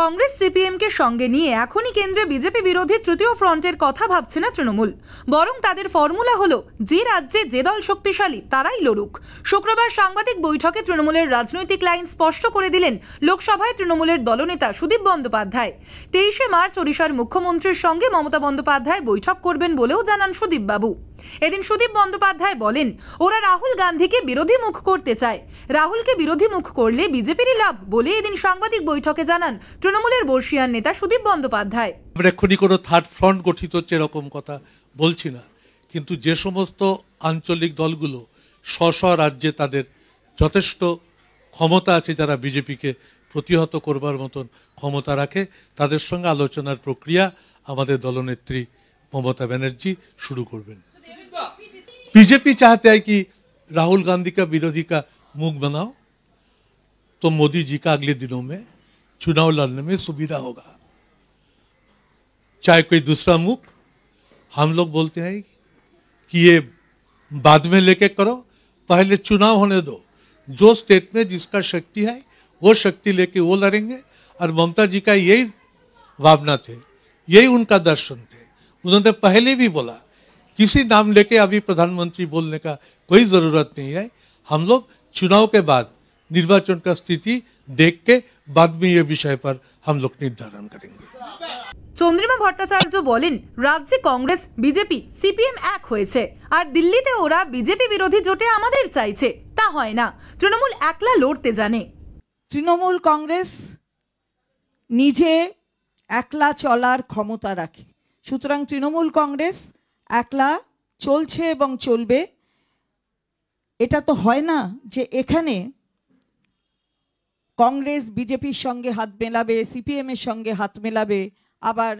কংগ্রেস সিপিএমকে সঙ্গে নিয়ে এখনই কেন্দ্রে বিজেপি বিরোধী তৃতীয় ফ্রন্টের কথা ভাবছে না তৃণমূল বরং তাদের ফর্মুলা হলো যে রাজ্যে যে দল শক্তিশালী তারাই লড়ুক শুক্রবার সাংবাদিক বৈঠকে তৃণমূলের রাজনৈতিক লাইন স্পষ্ট করে দিলেন লোকসভায় তৃণমূলের দলনেতা সুদীপ বন্দ্যোপাধ্যায় তেইশে মার্চ ওড়িশার মুখ্যমন্ত্রীর সঙ্গে মমতা বন্দ্যোপাধ্যায় বৈঠক করবেন বলেও জানান সুদীপবাবু এদিন সুদীপ বন্দ্যোপাধ্যায় বলেন ওরা রাহুল গান্ধীকে বিরোধী মুখ করতে চায় রাহুলকে বিরোধী মুখ করলে বিজেপিরই লাভ বলে এদিন সাংবাদিক বৈঠকে জানান তৃণমূলের বর্ষিয়ান নেতা সুদীপ বন্দ্যোপাধ্যায় আমরা এক্ষুনি কোনো থার্ড ফ্রন্ট গঠিত হচ্ছে এরকম কথা বলছি না কিন্তু যে সমস্ত আঞ্চলিক দলগুলো স্ব স্ব রাজ্যে তাদের যথেষ্ট ক্ষমতা আছে যারা বিজেপিকে প্রতিহত করবার মতন ক্ষমতা রাখে তাদের সঙ্গে আলোচনার প্রক্রিয়া আমাদের দলনেত্রী মমতা ব্যানার্জি শুরু করবেন बीजेपी चाहते है कि राहुल गांधी का विरोधी का मुख बनाओ तो मोदी जी का अगले दिनों में चुनाव लड़ने में सुविधा होगा चाहे कोई दूसरा मुख हम लोग बोलते हैं कि ये बाद में लेके करो पहले चुनाव होने दो जो स्टेट में जिसका शक्ति है वो शक्ति लेके वो लड़ेंगे और ममता जी का यही भावना थे यही उनका दर्शन थे उन्होंने पहले भी बोला किसी नाम लेके अभी प्रधानमंत्री बोलने का कोई ज़रूरत नहीं है हम लोग चुनाव के बाद निर्वाचन का स्थिति देख के बाद में ये विषय पर हम लोग निर्धारण करेंगे চন্দ্রিমা ভট্টাচার্য বলেন রাজ্যে কংগ্রেস বিজেপি সিপিএম এক হয়েছে আর দিল্লিতে ওরা বিজেপি বিরোধী জোটে আমাদের চাইছে তা হয় না তৃণমূল একলা লড়তে জানে তৃণমূল কংগ্রেস নিজে একলা চলার ক্ষমতা রাখে সুতরাং তৃণমূল কংগ্রেস একলা চলছে এবং চলবে এটা তো হয় না যে এখানে কংগ্রেস বিজেপির সঙ্গে হাত মেলাবে সিপিএমের সঙ্গে হাত মেলাবে আবার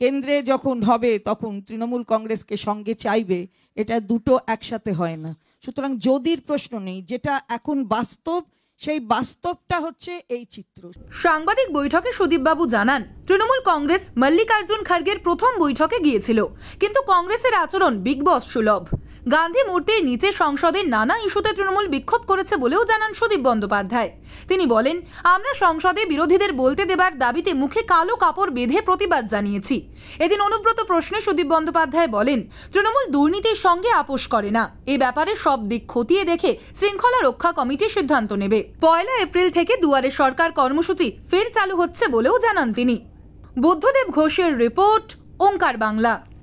কেন্দ্রে যখন হবে তখন তৃণমূল কংগ্রেসকে সঙ্গে চাইবে এটা দুটো একসাথে হয় না সুতরাং যদির প্রশ্ন নেই যেটা এখন বাস্তব সেই বাস্তবটা হচ্ছে এই চিত্র সাংবাদিক বৈঠকে সুদীপবাবু জানান তৃণমূল কংগ্রেস মল্লিকার্জুন খার্গের প্রথম বৈঠকে গিয়েছিল কিন্তু কংগ্রেসের আচরণ বিগ বস সুলভ গান্ধী মূর্তির নিচে সংসদের নানা ইস্যুতে তৃণমূল বিক্ষোভ করেছে বলেও জানান সুদীপ বন্দ্যোপাধ্যায় তিনি বলেন আমরা সংসদে বিরোধীদের বলতে দেবার দাবিতে মুখে কালো কাপড় বেঁধে প্রতিবাদ জানিয়েছি এদিন অনুব্রত প্রশ্নে সুদীপ বন্দ্যোপাধ্যায় বলেন তৃণমূল দুর্নীতির সঙ্গে আপোষ করে না এ ব্যাপারে সব দিক খতিয়ে দেখে শৃঙ্খলা রক্ষা কমিটি সিদ্ধান্ত নেবে পয়লা এপ্রিল থেকে দুয়ারে সরকার কর্মসূচি ফের চালু হচ্ছে বলেও জানান তিনি বুদ্ধদেব ঘোষের রিপোর্ট ওঙ্কার বাংলা